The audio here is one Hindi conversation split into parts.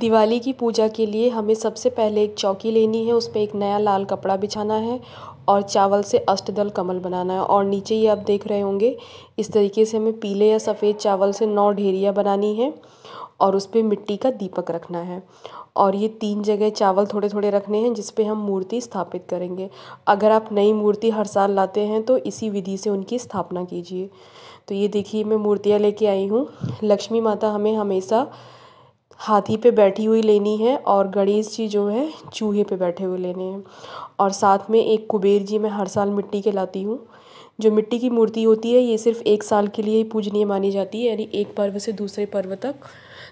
दिवाली की पूजा के लिए हमें सबसे पहले एक चौकी लेनी है उस पर एक नया लाल कपड़ा बिछाना है और चावल से अष्टदल कमल बनाना है और नीचे ये आप देख रहे होंगे इस तरीके से हमें पीले या सफ़ेद चावल से नौ ढेरिया बनानी है और उस पर मिट्टी का दीपक रखना है और ये तीन जगह चावल थोड़े थोड़े रखने हैं जिसपे हम मूर्ति स्थापित करेंगे अगर आप नई मूर्ति हर साल लाते हैं तो इसी विधि से उनकी स्थापना कीजिए तो ये देखिए मैं मूर्तियाँ लेके आई हूँ लक्ष्मी माता हमें हमेशा हाथी पे बैठी हुई लेनी है और गणेश जी जो है चूहे पे बैठे हुए लेने हैं और साथ में एक कुबेर जी मैं हर साल मिट्टी के लाती हूँ जो मिट्टी की मूर्ति होती है ये सिर्फ एक साल के लिए ही पूजनीय मानी जाती है यानी एक पर्व से दूसरे पर्व तक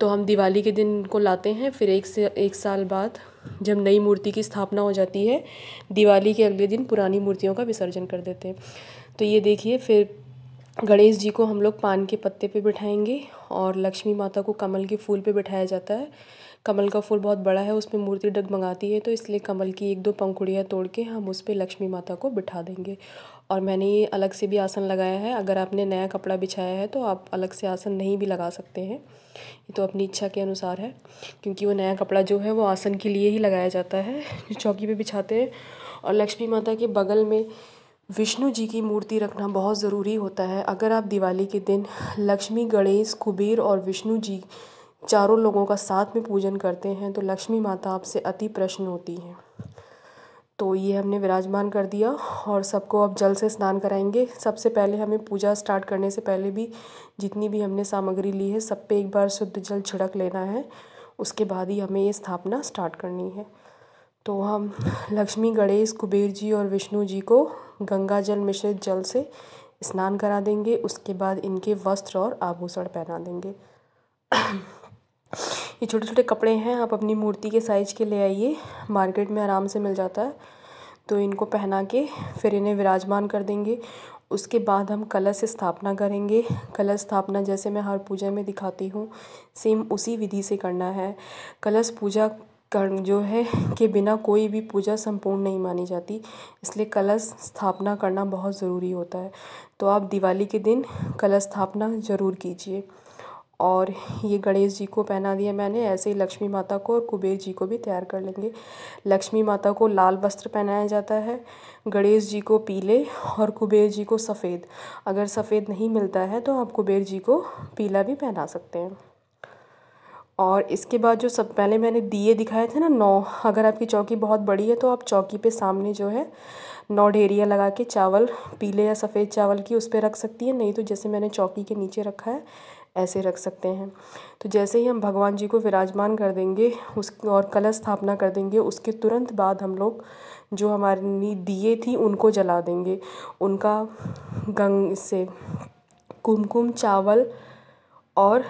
तो हम दिवाली के दिन को लाते हैं फिर एक से एक साल बाद जब नई मूर्ति की स्थापना हो जाती है दिवाली के अगले दिन पुरानी मूर्तियों का विसर्जन कर देते हैं तो ये देखिए फिर गणेश जी को हम लोग पान के पत्ते पे बिठाएंगे और लक्ष्मी माता को कमल के फूल पे बिठाया जाता है कमल का फूल बहुत बड़ा है उसमें मूर्ति डगमगाती है तो इसलिए कमल की एक दो पंखुड़ियाँ तोड़ के हम उस पर लक्ष्मी माता को बिठा देंगे और मैंने ये अलग से भी आसन लगाया है अगर आपने नया कपड़ा बिछाया है तो आप अलग से आसन नहीं भी लगा सकते हैं ये तो अपनी इच्छा के अनुसार है क्योंकि वो नया कपड़ा जो है वो आसन के लिए ही लगाया जाता है जो चौकी पर बिछाते हैं और लक्ष्मी माता के बगल में विष्णु जी की मूर्ति रखना बहुत ज़रूरी होता है अगर आप दिवाली के दिन लक्ष्मी गणेश कुबेर और विष्णु जी चारों लोगों का साथ में पूजन करते हैं तो लक्ष्मी माता आपसे अति प्रश्न होती हैं तो ये हमने विराजमान कर दिया और सबको अब जल से स्नान कराएंगे सबसे पहले हमें पूजा स्टार्ट करने से पहले भी जितनी भी हमने सामग्री ली है सब पे एक बार शुद्ध जल छिड़क लेना है उसके बाद ही हमें ये स्थापना स्टार्ट करनी है तो हम लक्ष्मी गणेश कुबेर जी और विष्णु जी को गंगा जल मिश्रित जल से स्नान करा देंगे उसके बाद इनके वस्त्र और आभूषण पहना देंगे ये छोटे छोटे कपड़े हैं आप अपनी मूर्ति के साइज़ के ले आइए मार्केट में आराम से मिल जाता है तो इनको पहना के फिर इन्हें विराजमान कर देंगे उसके बाद हम कलश स्थापना करेंगे कलश स्थापना जैसे मैं हर पूजा में दिखाती हूँ सेम उसी विधि से करना है कलश पूजा कर्ण जो है के बिना कोई भी पूजा सम्पूर्ण नहीं मानी जाती इसलिए कलश स्थापना करना बहुत ज़रूरी होता है तो आप दिवाली के दिन कलश स्थापना ज़रूर कीजिए और ये गणेश जी को पहना दिया मैंने ऐसे ही लक्ष्मी माता को और कुबेर जी को भी तैयार कर लेंगे लक्ष्मी माता को लाल वस्त्र पहनाया जाता है गणेश जी को पीले और कुबेर जी को सफ़ेद अगर सफ़ेद नहीं मिलता है तो आप कुबेर जी को पीला भी पहना सकते हैं और इसके बाद जो सब पहले मैंने दिए दिखाए थे ना नौ अगर आपकी चौकी बहुत बड़ी है तो आप चौकी पे सामने जो है नौ ढेरिया लगा के चावल पीले या सफ़ेद चावल की उस पर रख सकती हैं नहीं तो जैसे मैंने चौकी के नीचे रखा है ऐसे रख सकते हैं तो जैसे ही हम भगवान जी को विराजमान कर देंगे उस और कलश स्थापना कर देंगे उसके तुरंत बाद हम लोग जो हमारे दिए थी उनको जला देंगे उनका गंग से कुमकुम चावल और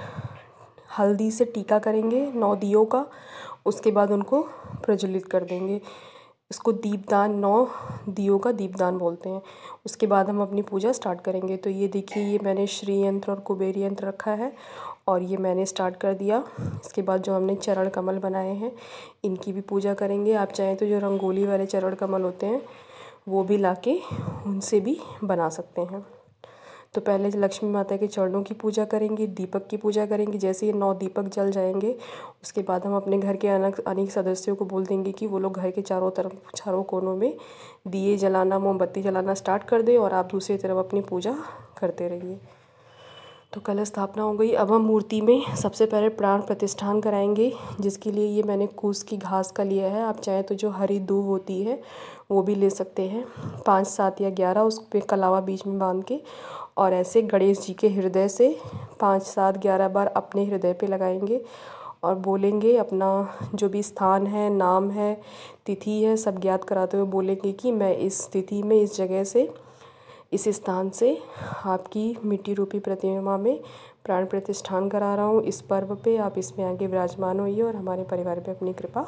हल्दी से टीका करेंगे नौ दियों का उसके बाद उनको प्रज्वलित कर देंगे इसको दीपदान नौ दियों का दीपदान बोलते हैं उसके बाद हम अपनी पूजा स्टार्ट करेंगे तो ये देखिए ये मैंने श्री यंत्र और कुबेर यंत्र रखा है और ये मैंने स्टार्ट कर दिया इसके बाद जो हमने चरण कमल बनाए हैं इनकी भी पूजा करेंगे आप चाहें तो जो रंगोली वाले चरण कमल होते हैं वो भी ला उनसे भी बना सकते हैं तो पहले लक्ष्मी माता के चरणों की पूजा करेंगे दीपक की पूजा करेंगे जैसे ये नौ दीपक जल जाएंगे उसके बाद हम अपने घर के अनेक अनेक सदस्यों को बोल देंगे कि वो लोग घर के चारों तरफ चारों कोनों में दिए जलाना मोमबत्ती जलाना स्टार्ट कर दें और आप दूसरी तरफ अपनी पूजा करते रहिए तो कल स्थापना हो गई अब हम मूर्ति में सबसे पहले प्राण प्रतिष्ठान कराएंगे जिसके लिए ये मैंने कूस की घास का लिया है आप चाहें तो जो हरी दूब होती है वो भी ले सकते हैं पाँच सात या ग्यारह उस पर कलावा बीच में बांध के और ऐसे गणेश जी के हृदय से पाँच सात ग्यारह बार अपने हृदय पे लगाएंगे और बोलेंगे अपना जो भी स्थान है नाम है तिथि है सब ज्ञात कराते हुए बोलेंगे कि मैं इस तिथि में इस जगह से इस स्थान से आपकी मिट्टी रूपी प्रतिमा में प्राण प्रतिष्ठान करा रहा हूँ इस पर्व पे आप इसमें आगे विराजमान होइए और हमारे परिवार पे अपनी कृपा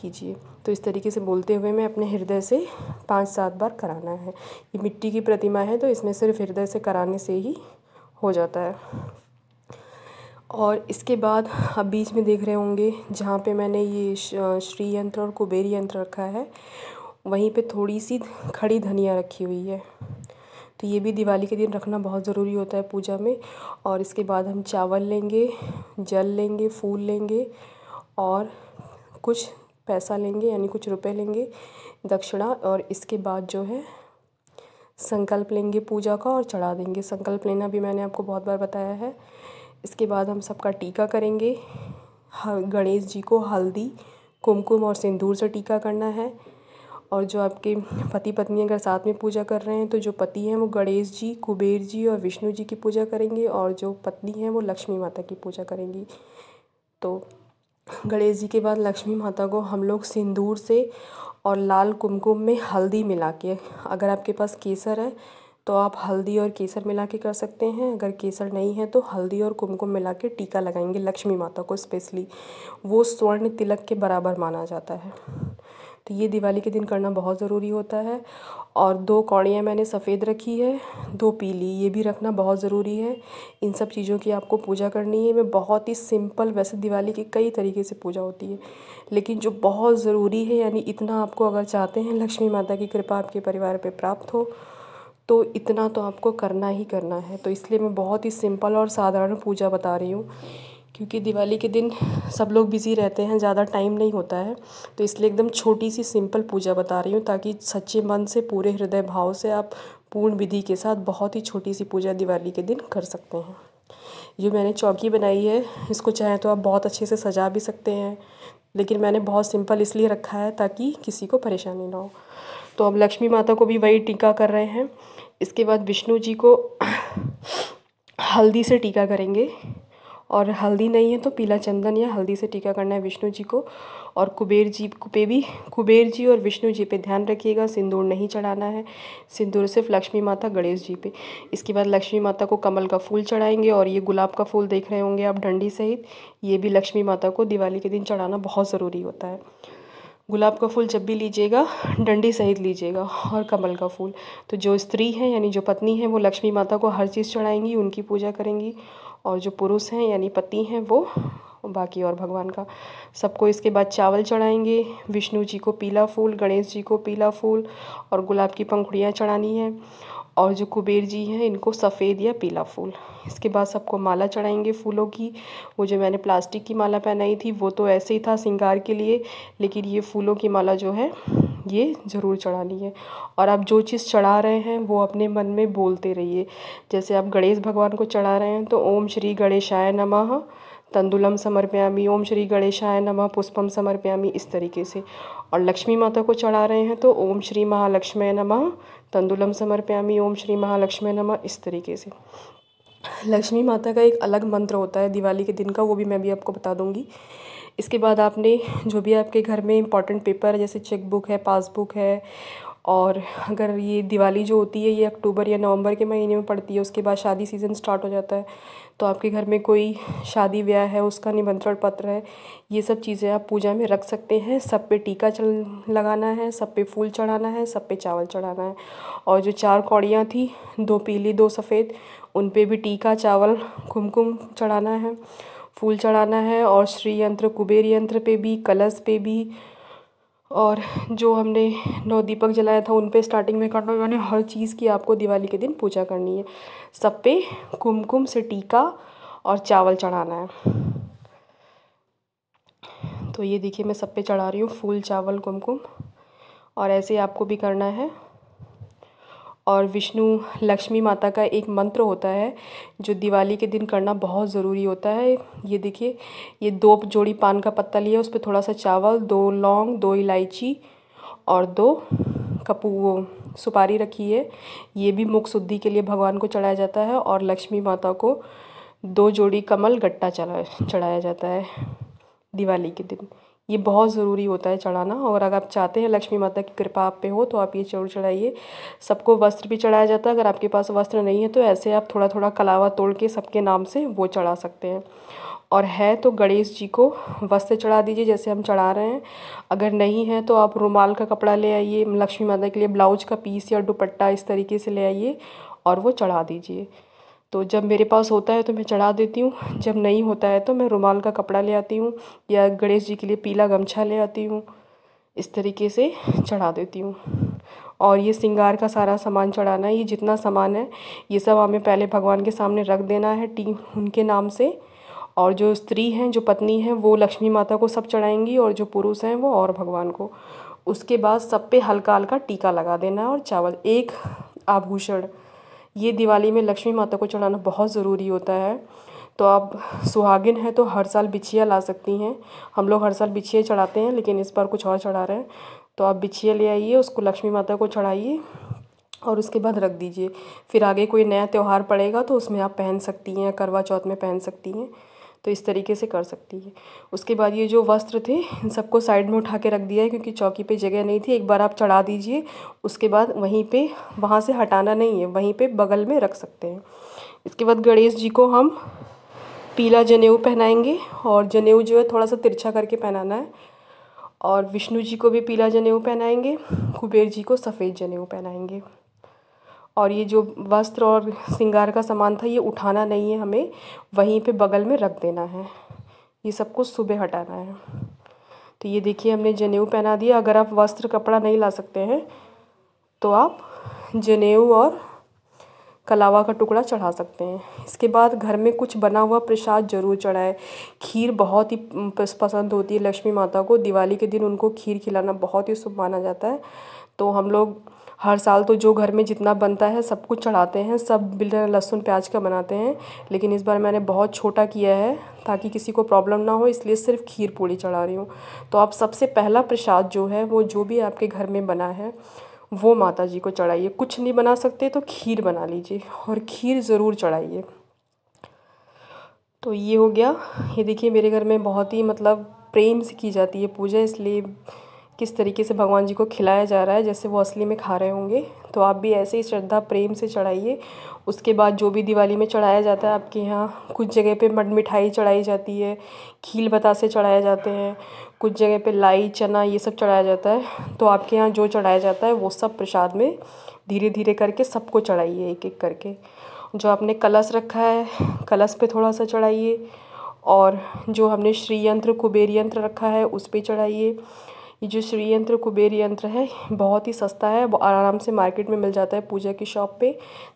कीजिए तो इस तरीके से बोलते हुए मैं अपने हृदय से पाँच सात बार कराना है ये मिट्टी की प्रतिमा है तो इसमें सिर्फ हृदय से कराने से ही हो जाता है और इसके बाद आप बीच में देख रहे होंगे जहाँ पे मैंने ये श्री यंत्र और कुबेर यंत्र रखा है वहीं पे थोड़ी सी खड़ी धनिया रखी हुई है तो ये भी दिवाली के दिन रखना बहुत ज़रूरी होता है पूजा में और इसके बाद हम चावल लेंगे जल लेंगे फूल लेंगे और कुछ पैसा लेंगे यानी कुछ रुपये लेंगे दक्षिणा और इसके बाद जो है संकल्प लेंगे पूजा का और चढ़ा देंगे संकल्प लेना भी मैंने आपको बहुत बार बताया है इसके बाद हम सबका टीका करेंगे गणेश जी को हल्दी कुमकुम और सिंदूर से टीका करना है और जो आपके पति पत्नी अगर साथ में पूजा कर रहे हैं तो जो पति हैं वो गणेश जी कुबेर जी और विष्णु जी की पूजा करेंगे और जो पत्नी हैं वो लक्ष्मी माता की पूजा करेंगी तो गणेश जी के बाद लक्ष्मी माता को हम लोग सिंदूर से और लाल कुमकुम में हल्दी मिला के अगर आपके पास केसर है तो आप हल्दी और केसर मिला के कर सकते हैं अगर केसर नहीं है तो हल्दी और कुमकुम मिला के टीका लगाएंगे लक्ष्मी माता को स्पेशली वो स्वर्ण तिलक के बराबर माना जाता है तो ये दिवाली के दिन करना बहुत ज़रूरी होता है और दो कौड़ियाँ मैंने सफ़ेद रखी है दो पीली ये भी रखना बहुत ज़रूरी है इन सब चीज़ों की आपको पूजा करनी है मैं बहुत ही सिंपल वैसे दिवाली की कई तरीके से पूजा होती है लेकिन जो बहुत ज़रूरी है यानी इतना आपको अगर चाहते हैं लक्ष्मी माता की कृपा आपके परिवार पर प्राप्त हो तो इतना तो आपको करना ही करना है तो इसलिए मैं बहुत ही सिंपल और साधारण पूजा बता रही हूँ क्योंकि दिवाली के दिन सब लोग बिज़ी रहते हैं ज़्यादा टाइम नहीं होता है तो इसलिए एकदम छोटी सी सिंपल पूजा बता रही हूँ ताकि सच्चे मन से पूरे हृदय भाव से आप पूर्ण विधि के साथ बहुत ही छोटी सी पूजा दिवाली के दिन कर सकते हैं जो मैंने चौकी बनाई है इसको चाहे तो आप बहुत अच्छे से सजा भी सकते हैं लेकिन मैंने बहुत सिंपल इसलिए रखा है ताकि किसी को परेशानी ना हो तो अब लक्ष्मी माता को भी वही टीका कर रहे हैं इसके बाद विष्णु जी को हल्दी से टीका करेंगे और हल्दी नहीं है तो पीला चंदन या हल्दी से टीका करना है विष्णु जी को और कुबेर जी पे भी कुबेर जी और विष्णु जी पे ध्यान रखिएगा सिंदूर नहीं चढ़ाना है सिंदूर सिर्फ लक्ष्मी माता गणेश जी पे इसके बाद लक्ष्मी माता को कमल का फूल चढ़ाएंगे और ये गुलाब का फूल देख रहे होंगे आप डंडी सहित ये भी लक्ष्मी माता को दिवाली के दिन चढ़ाना बहुत ज़रूरी होता है गुलाब का फूल जब भी लीजिएगा डंडी सहित लीजिएगा और कमल का फूल तो जो स्त्री है यानी जो पत्नी है वो लक्ष्मी माता को हर चीज़ चढ़ाएंगी उनकी पूजा करेंगी और जो पुरुष हैं यानी पति हैं वो बाकी और भगवान का सबको इसके बाद चावल चढ़ाएंगे विष्णु जी को पीला फूल गणेश जी को पीला फूल और गुलाब की पंखुड़ियाँ चढ़ानी है और जो कुबेर जी हैं इनको सफ़ेद या पीला फूल इसके बाद सबको माला चढ़ाएंगे फूलों की वो जो मैंने प्लास्टिक की माला पहनाई थी वो तो ऐसे ही था सिंगार के लिए लेकिन ये फूलों की माला जो है ये ज़रूर चढ़ानी है और आप जो चीज़ चढ़ा रहे हैं वो अपने मन में बोलते रहिए जैसे आप गणेश भगवान को चढ़ा रहे हैं तो ओम श्री गणेशाय नमः तंदुलम समर्पयामी ओम श्री गणेशाय नमः पुष्पम समर्पयामी इस तरीके से और लक्ष्मी माता को चढ़ा रहे हैं तो ओम श्री महालक्ष्मी नमः तंदुलम समर्पयामी ओम श्री महालक्ष्मी नमः इस तरीके से लक्ष्मी माता का एक अलग मंत्र होता है दिवाली के दिन का वो भी मैं भी आपको बता दूंगी इसके बाद आपने जो भी आपके घर में इम्पॉर्टेंट पेपर है जैसे चेकबुक है पासबुक है और अगर ये दिवाली जो होती है ये अक्टूबर या नवंबर के महीने में पड़ती है उसके बाद शादी सीज़न स्टार्ट हो जाता है तो आपके घर में कोई शादी ब्याह है उसका निमंत्रण पत्र है ये सब चीज़ें आप पूजा में रख सकते हैं सब पे टीका चल लगाना है सब पे फूल चढ़ाना है सब पे चावल चढ़ाना है और जो चार कौड़ियाँ थी दो पीली दो सफ़ेद उन पर भी टीका चावल कुमकुम चढ़ाना है फूल चढ़ाना है और श्री यंत्र कुबेर यंत्र पे भी कलश पे भी और जो हमने नौ दीपक जलाया था उन पे स्टार्टिंग में करना यानी हर चीज़ की आपको दिवाली के दिन पूजा करनी है सब पे कुमकुम से टीका और चावल चढ़ाना है तो ये देखिए मैं सब पे चढ़ा रही हूँ फूल चावल कुमकुम और ऐसे ही आपको भी करना है और विष्णु लक्ष्मी माता का एक मंत्र होता है जो दिवाली के दिन करना बहुत ज़रूरी होता है ये देखिए ये दो जोड़ी पान का पत्ता लिया उस पर थोड़ा सा चावल दो लौंग दो इलायची और दो कपू वो सुपारी रखी है ये भी मुख शुद्धि के लिए भगवान को चढ़ाया जाता है और लक्ष्मी माता को दो जोड़ी कमल गट्टा चला चढ़ाया जाता है दिवाली के दिन ये बहुत ज़रूरी होता है चढ़ाना और अगर आप चाहते हैं लक्ष्मी माता की कृपा आप पे हो तो आप ये ज़रूर चढ़ाइए सबको वस्त्र भी चढ़ाया जाता है अगर आपके पास वस्त्र नहीं है तो ऐसे आप थोड़ा थोड़ा कलावा तोड़ के सबके नाम से वो चढ़ा सकते हैं और है तो गणेश जी को वस्त्र चढ़ा दीजिए जैसे हम चढ़ा रहे हैं अगर नहीं है तो आप रुमाल का कपड़ा ले आइए लक्ष्मी माता के लिए ब्लाउज का पीस या दुपट्टा इस तरीके से ले आइए और वो चढ़ा दीजिए तो जब मेरे पास होता है तो मैं चढ़ा देती हूँ जब नहीं होता है तो मैं रुमाल का कपड़ा ले आती हूँ या गणेश जी के लिए पीला गमछा ले आती हूँ इस तरीके से चढ़ा देती हूँ और ये सिंगार का सारा सामान चढ़ाना है ये जितना सामान है ये सब हमें पहले भगवान के सामने रख देना है टी उनके नाम से और जो स्त्री हैं जो पत्नी हैं वो लक्ष्मी माता को सब चढ़ाएंगी और जो पुरुष हैं वो और भगवान को उसके बाद सब पे हल्का हल्का टीका लगा देना है और चावल एक आभूषण ये दिवाली में लक्ष्मी माता को चढ़ाना बहुत ज़रूरी होता है तो आप सुहागिन हैं तो हर साल बिछिया ला सकती हैं हम लोग हर साल बिछिया चढ़ाते हैं लेकिन इस बार कुछ और चढ़ा रहे हैं तो आप बिछिया ले आइए उसको लक्ष्मी माता को चढ़ाइए और उसके बाद रख दीजिए फिर आगे कोई नया त्यौहार पड़ेगा तो उसमें आप पहन सकती हैं करवा चौथ में पहन सकती हैं तो इस तरीके से कर सकती है उसके बाद ये जो वस्त्र थे इन सबको साइड में उठा के रख दिया है क्योंकि चौकी पे जगह नहीं थी एक बार आप चढ़ा दीजिए उसके बाद वहीं पे वहाँ से हटाना नहीं है वहीं पे बगल में रख सकते हैं इसके बाद गणेश जी को हम पीला जनेऊ पहनाएंगे और जनेऊ जो है थोड़ा सा तिरछा करके पहनाना है और विष्णु जी को भी पीला जनेऊ पहनाएंगे कुबेर जी को सफ़ेद जनेऊ पहनाएंगे और ये जो वस्त्र और सिंगार का सामान था ये उठाना नहीं है हमें वहीं पे बगल में रख देना है ये सब कुछ सुबह हटाना है तो ये देखिए हमने जनेऊ पहना दिया अगर आप वस्त्र कपड़ा नहीं ला सकते हैं तो आप जनेऊ और कलावा का टुकड़ा चढ़ा सकते हैं इसके बाद घर में कुछ बना हुआ प्रसाद जरूर चढ़ाएं खीर बहुत ही पसंद होती है लक्ष्मी माता को दिवाली के दिन उनको खीर खिलाना बहुत ही शुभ माना जाता है तो हम लोग हर साल तो जो घर में जितना बनता है सब कुछ चढ़ाते हैं सब बिल लहसुन प्याज का बनाते हैं लेकिन इस बार मैंने बहुत छोटा किया है ताकि किसी को प्रॉब्लम ना हो इसलिए सिर्फ खीर पूड़ी चढ़ा रही हूँ तो आप सबसे पहला प्रसाद जो है वो जो भी आपके घर में बना है वो माता जी को चढ़ाइए कुछ नहीं बना सकते तो खीर बना लीजिए और खीर ज़रूर चढ़ाइए तो ये हो गया ये देखिए मेरे घर में बहुत ही मतलब प्रेम से की जाती है पूजा इसलिए किस तरीके से भगवान जी को खिलाया जा रहा है जैसे वो असली में खा रहे होंगे तो आप भी ऐसे ही श्रद्धा प्रेम से चढ़ाइए उसके बाद जो भी दिवाली में चढ़ाया जाता है आपके यहाँ कुछ जगह पे मट मिठाई चढ़ाई जाती है खील बतासे चढ़ाए जाते हैं कुछ जगह पे लाई चना ये सब चढ़ाया जाता है तो आपके यहाँ जो चढ़ाया जाता है वो सब प्रसाद में धीरे धीरे करके सबको चढ़ाइए एक एक करके जो आपने कलश रखा है कलश पर थोड़ा सा चढ़ाइए और जो हमने श्रीयंत्र कुबेर यंत्र रखा है उस पर चढ़ाइए ये जो श्री यंत्र कुबेर यंत्र है बहुत ही सस्ता है आराम से मार्केट में मिल जाता है पूजा की शॉप पे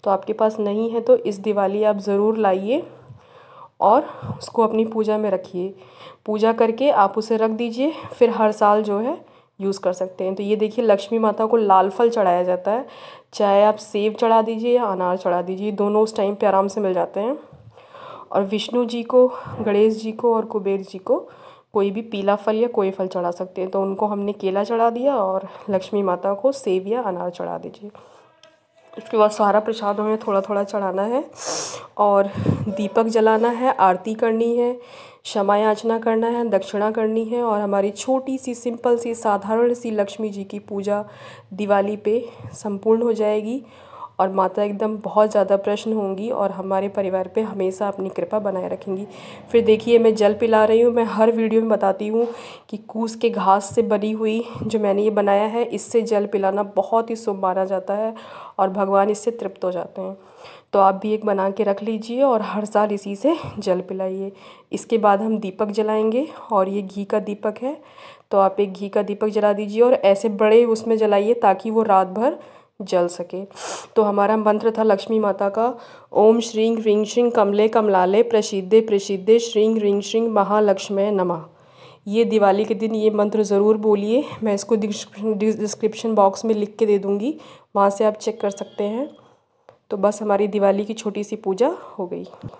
तो आपके पास नहीं है तो इस दिवाली आप ज़रूर लाइए और उसको अपनी पूजा में रखिए पूजा करके आप उसे रख दीजिए फिर हर साल जो है यूज़ कर सकते हैं तो ये देखिए लक्ष्मी माता को लाल फल चढ़ाया जाता है चाहे आप सेब चढ़ा दीजिए या अनार चढ़ा दीजिए दोनों उस टाइम पे आराम से मिल जाते हैं और विष्णु जी को गणेश जी को और कुबेर जी को कोई भी पीला फल या कोई फल चढ़ा सकते हैं तो उनको हमने केला चढ़ा दिया और लक्ष्मी माता को सेब या अनार चढ़ा दीजिए उसके बाद सारा प्रसाद हमें थोड़ा थोड़ा चढ़ाना है और दीपक जलाना है आरती करनी है क्षमा याचना करना है दक्षिणा करनी है और हमारी छोटी सी सिंपल सी साधारण सी लक्ष्मी जी की पूजा दिवाली पे संपूर्ण हो जाएगी और माता एकदम बहुत ज़्यादा प्रश्न होंगी और हमारे परिवार पे हमेशा अपनी कृपा बनाए रखेंगी फिर देखिए मैं जल पिला रही हूँ मैं हर वीडियो में बताती हूँ कि कूस के घास से बनी हुई जो मैंने ये बनाया है इससे जल पिलाना बहुत ही शुभ माना जाता है और भगवान इससे तृप्त हो जाते हैं तो आप भी एक बना के रख लीजिए और हर साल इसी से जल पिलाइए इसके बाद हम दीपक जलाएंगे और ये घी का दीपक है तो आप एक घी का दीपक जला दीजिए और ऐसे बड़े उसमें जलाइए ताकि वो रात भर जल सके तो हमारा मंत्र था लक्ष्मी माता का ओम श्री ह्री श्री कमले कमलाले प्रसिद्धे प्रसिद्धे श्री ह्री श्री महालक्ष्मे नमः ये दिवाली के दिन ये मंत्र ज़रूर बोलिए मैं इसको डिस्क्रिप्शन बॉक्स में लिख के दे दूँगी वहाँ से आप चेक कर सकते हैं तो बस हमारी दिवाली की छोटी सी पूजा हो गई